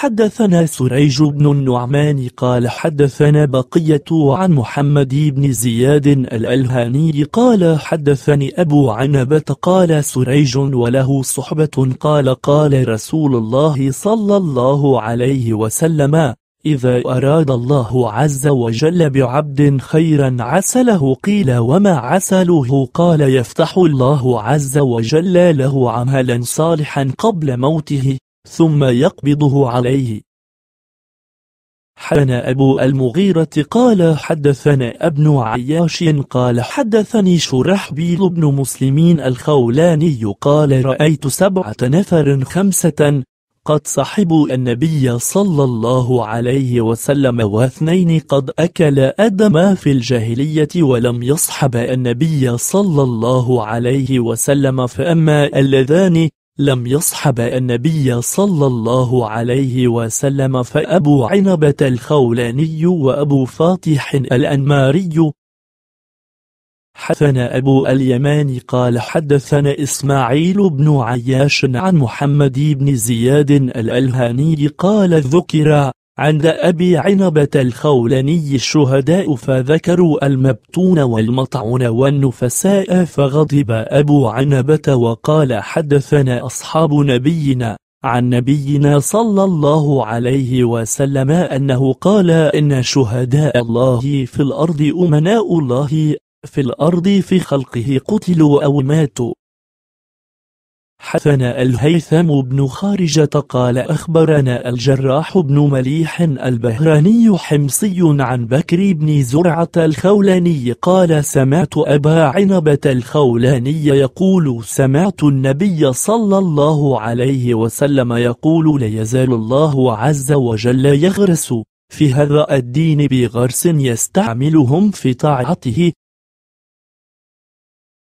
حدثنا سريج بن النعمان قال حدثنا بقية عن محمد بن زياد الألهاني قال حدثني أبو عنبة قال سريج وله صحبة قال قال رسول الله صلى الله عليه وسلم إذا أراد الله عز وجل بعبد خيرا عسله قيل وما عسله قال يفتح الله عز وجل له عملا صالحا قبل موته ثم يقبضه عليه حدثنا أبو المغيرة قال حدثنا ابن عياش قال حدثني شرحبيل بن مسلمين الخولاني قال رأيت سبعة نفر خمسة قد صحبوا النبي صلى الله عليه وسلم واثنين قد أكل أدم في الجاهلية ولم يصحب النبي صلى الله عليه وسلم فأما اللذان لم يصحب النبي صلى الله عليه وسلم فأبو عنبة الخولاني وأبو فاطح الأنماري حدثنا أبو اليمان قال حدثنا إسماعيل بن عياش عن محمد بن زياد الألهاني قال ذكر عند أبي عنبة الخولاني الشهداء فذكروا المبتون والمطعون والنفساء فغضب أبو عنبة وقال حدثنا أصحاب نبينا عن نبينا صلى الله عليه وسلم أنه قال إن شهداء الله في الأرض أمناء الله في الأرض في خلقه قتلوا أو ماتوا حثنا الهيثم بن خارجة قال أخبرنا الجراح بن مليح البهراني حمصي عن بكر بن زرعة الخولاني قال سمعت أبا عنبة الخولاني يقول سمعت النبي صلى الله عليه وسلم يقول لا يزال الله عز وجل يغرس في هذا الدين بغرس يستعملهم في طاعته